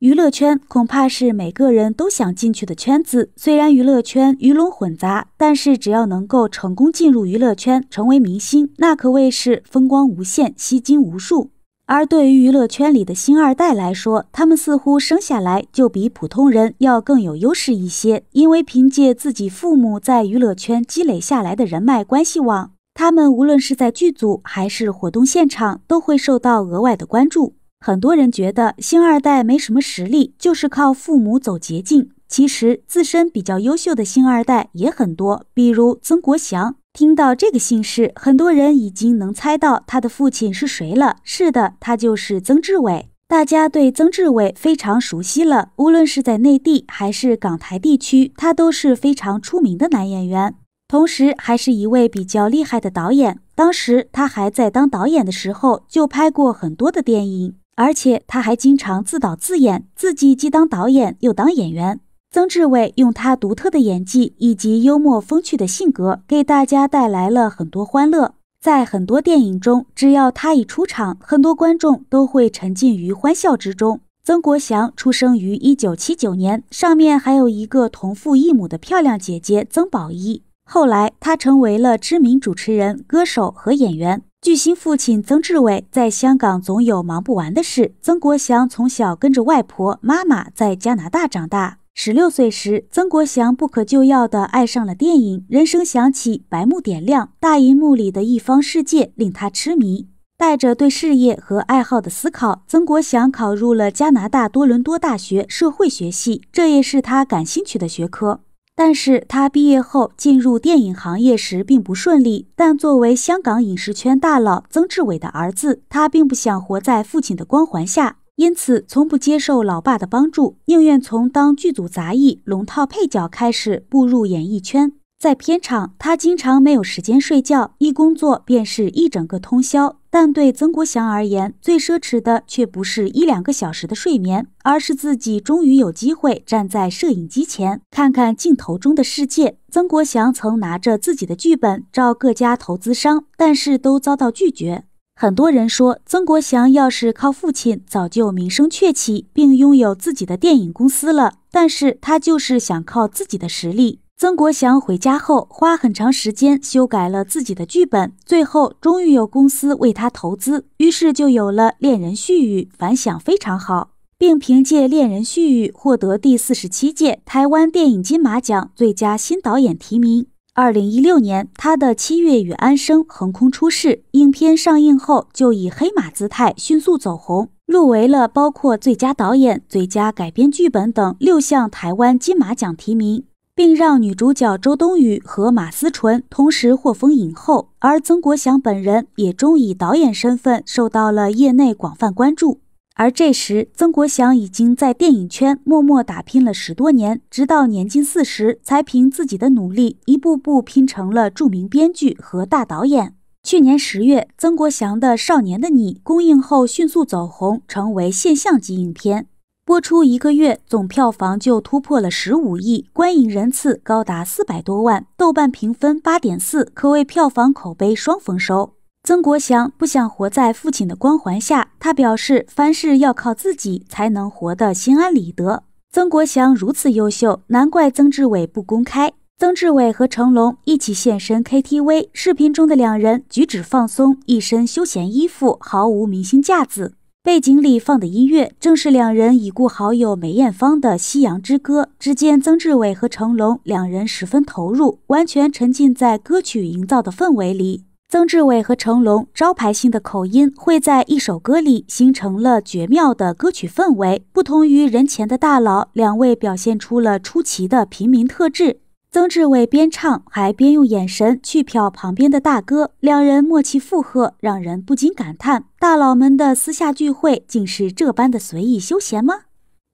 娱乐圈恐怕是每个人都想进去的圈子。虽然娱乐圈鱼龙混杂，但是只要能够成功进入娱乐圈，成为明星，那可谓是风光无限，吸金无数。而对于娱乐圈里的星二代来说，他们似乎生下来就比普通人要更有优势一些，因为凭借自己父母在娱乐圈积累下来的人脉关系网，他们无论是在剧组还是活动现场，都会受到额外的关注。很多人觉得星二代没什么实力，就是靠父母走捷径。其实自身比较优秀的星二代也很多，比如曾国祥。听到这个姓氏，很多人已经能猜到他的父亲是谁了。是的，他就是曾志伟。大家对曾志伟非常熟悉了，无论是在内地还是港台地区，他都是非常出名的男演员，同时还是一位比较厉害的导演。当时他还在当导演的时候，就拍过很多的电影。而且他还经常自导自演，自己既当导演又当演员。曾志伟用他独特的演技以及幽默风趣的性格，给大家带来了很多欢乐。在很多电影中，只要他一出场，很多观众都会沉浸于欢笑之中。曾国祥出生于1979年，上面还有一个同父异母的漂亮姐姐曾宝仪。后来，他成为了知名主持人、歌手和演员。巨星父亲曾志伟在香港总有忙不完的事。曾国祥从小跟着外婆、妈妈在加拿大长大。十六岁时，曾国祥不可救药地爱上了电影，人生响起白幕点亮大银幕里的一方世界，令他痴迷。带着对事业和爱好的思考，曾国祥考入了加拿大多伦多大学社会学系，这也是他感兴趣的学科。但是他毕业后进入电影行业时并不顺利，但作为香港影视圈大佬曾志伟的儿子，他并不想活在父亲的光环下，因此从不接受老爸的帮助，宁愿从当剧组杂役、龙套配角开始步入演艺圈。在片场，他经常没有时间睡觉，一工作便是一整个通宵。但对曾国祥而言，最奢侈的却不是一两个小时的睡眠，而是自己终于有机会站在摄影机前，看看镜头中的世界。曾国祥曾拿着自己的剧本找各家投资商，但是都遭到拒绝。很多人说，曾国祥要是靠父亲，早就名声鹊起，并拥有自己的电影公司了。但是他就是想靠自己的实力。曾国祥回家后，花很长时间修改了自己的剧本，最后终于有公司为他投资，于是就有了《恋人絮语》，反响非常好，并凭借《恋人絮语》获得第四十七届台湾电影金马奖最佳新导演提名。二零一六年，他的《七月与安生》横空出世，影片上映后就以黑马姿态迅速走红，入围了包括最佳导演、最佳改编剧本等六项台湾金马奖提名。并让女主角周冬雨和马思纯同时获封影后，而曾国祥本人也终以导演身份受到了业内广泛关注。而这时，曾国祥已经在电影圈默默打拼了十多年，直到年近四十，才凭自己的努力一步步拼成了著名编剧和大导演。去年十月，曾国祥的《少年的你》公映后迅速走红，成为现象级影片。播出一个月，总票房就突破了十五亿，观影人次高达四百多万，豆瓣评分八点四，可谓票房口碑双丰收。曾国祥不想活在父亲的光环下，他表示凡事要靠自己才能活得心安理得。曾国祥如此优秀，难怪曾志伟不公开。曾志伟和成龙一起现身 KTV，视频中的两人举止放松，一身休闲衣服，毫无明星架子。背景里放的音乐正是两人已故好友梅艳芳的《夕阳之歌》。只见曾志伟和成龙两人十分投入，完全沉浸在歌曲营造的氛围里。曾志伟和成龙招牌性的口音，会在一首歌里形成了绝妙的歌曲氛围。不同于人前的大佬，两位表现出了出奇的平民特质。曾志伟边唱还边用眼神去瞟旁边的大哥，两人默契附和，让人不禁感叹：大佬们的私下聚会竟是这般的随意休闲吗？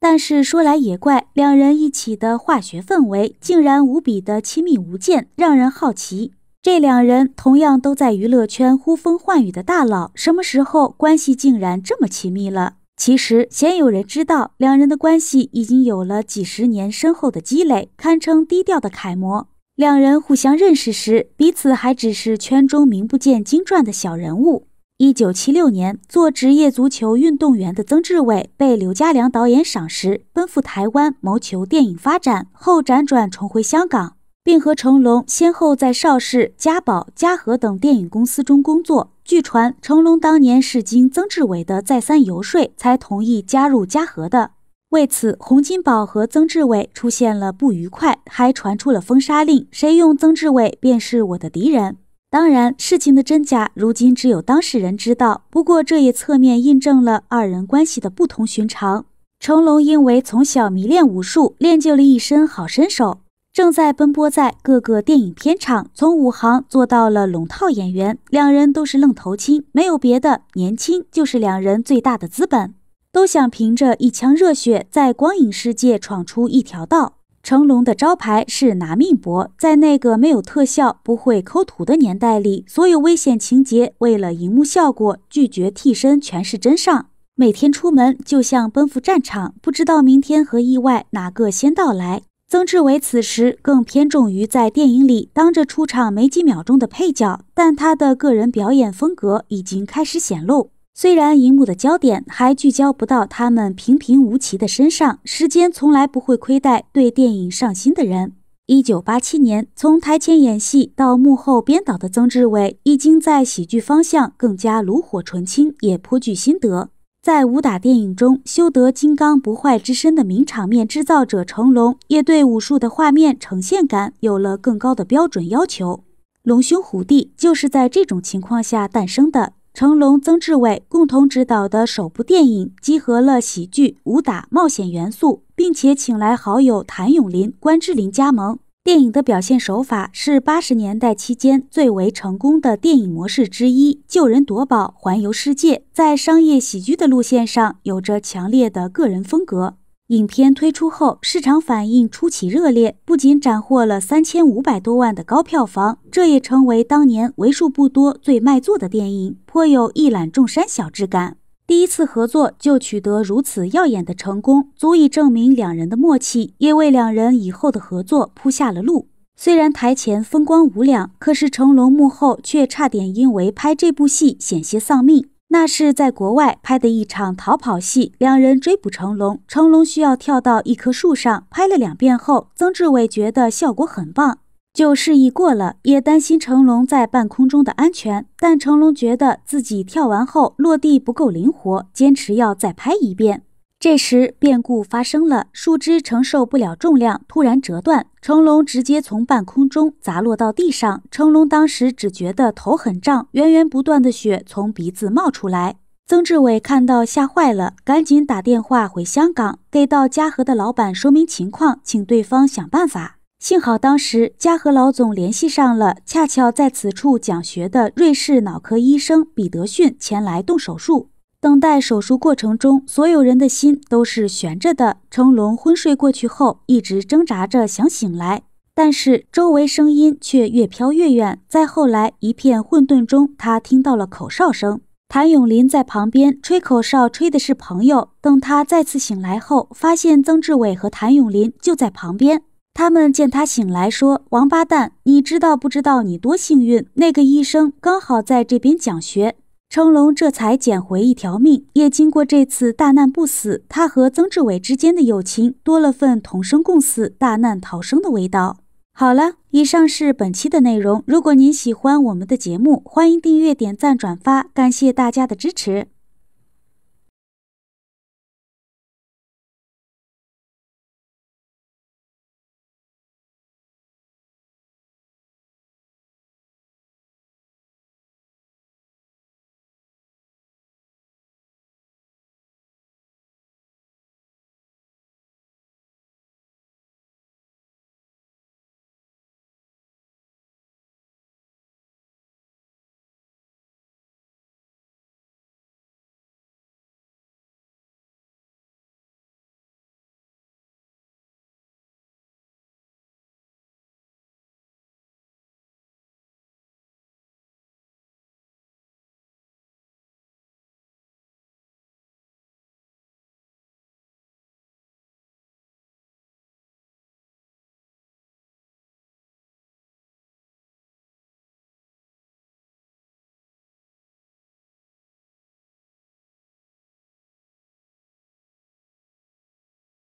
但是说来也怪，两人一起的化学氛围竟然无比的亲密无间，让人好奇：这两人同样都在娱乐圈呼风唤雨的大佬，什么时候关系竟然这么亲密了？其实鲜有人知道，两人的关系已经有了几十年深厚的积累，堪称低调的楷模。两人互相认识时，彼此还只是圈中名不见经传的小人物。1976年，做职业足球运动员的曾志伟被刘家良导演赏识，奔赴台湾谋求电影发展，后辗转重回香港，并和成龙先后在邵氏、嘉宝、嘉禾等电影公司中工作。据传，成龙当年是经曾志伟的再三游说，才同意加入嘉禾的。为此，洪金宝和曾志伟出现了不愉快，还传出了封杀令：谁用曾志伟便是我的敌人。当然，事情的真假，如今只有当事人知道。不过，这也侧面印证了二人关系的不同寻常。成龙因为从小迷恋武术，练就了一身好身手。正在奔波在各个电影片场，从武行做到了龙套演员。两人都是愣头青，没有别的，年轻就是两人最大的资本。都想凭着一腔热血在光影世界闯出一条道。成龙的招牌是拿命搏，在那个没有特效、不会抠图的年代里，所有危险情节为了荧幕效果拒绝替身，全是真上。每天出门就像奔赴战场，不知道明天和意外哪个先到来。曾志伟此时更偏重于在电影里当着出场没几秒钟的配角，但他的个人表演风格已经开始显露。虽然荧幕的焦点还聚焦不到他们平平无奇的身上，时间从来不会亏待对电影上心的人。一九八七年，从台前演戏到幕后编导的曾志伟，已经在喜剧方向更加炉火纯青，也颇具心得。在武打电影中修得金刚不坏之身的名场面制造者成龙，也对武术的画面呈现感有了更高的标准要求。《龙兄虎弟》就是在这种情况下诞生的，成龙、曾志伟共同执导的首部电影，集合了喜剧、武打、冒险元素，并且请来好友谭咏麟、关之琳加盟。电影的表现手法是八十年代期间最为成功的电影模式之一。救人夺宝、环游世界，在商业喜剧的路线上有着强烈的个人风格。影片推出后，市场反应出奇热烈，不仅斩获了三千五百多万的高票房，这也成为当年为数不多最卖座的电影，颇有一览众山小之感。第一次合作就取得如此耀眼的成功，足以证明两人的默契，也为两人以后的合作铺下了路。虽然台前风光无两，可是成龙幕后却差点因为拍这部戏险些丧命。那是在国外拍的一场逃跑戏，两人追捕成龙，成龙需要跳到一棵树上。拍了两遍后，曾志伟觉得效果很棒。就示意过了，也担心成龙在半空中的安全。但成龙觉得自己跳完后落地不够灵活，坚持要再拍一遍。这时变故发生了，树枝承受不了重量，突然折断，成龙直接从半空中砸落到地上。成龙当时只觉得头很胀，源源不断的血从鼻子冒出来。曾志伟看到吓坏了，赶紧打电话回香港，给到嘉禾的老板说明情况，请对方想办法。幸好当时嘉禾老总联系上了，恰巧在此处讲学的瑞士脑科医生彼得逊前来动手术。等待手术过程中，所有人的心都是悬着的。成龙昏睡过去后，一直挣扎着想醒来，但是周围声音却越飘越远。再后来，一片混沌中，他听到了口哨声。谭咏麟在旁边吹口哨，吹的是朋友。等他再次醒来后，发现曾志伟和谭咏麟就在旁边。他们见他醒来，说：“王八蛋，你知道不知道你多幸运？那个医生刚好在这边讲学，成龙这才捡回一条命。也经过这次大难不死，他和曾志伟之间的友情多了份同生共死、大难逃生的味道。”好了，以上是本期的内容。如果您喜欢我们的节目，欢迎订阅、点赞、转发，感谢大家的支持。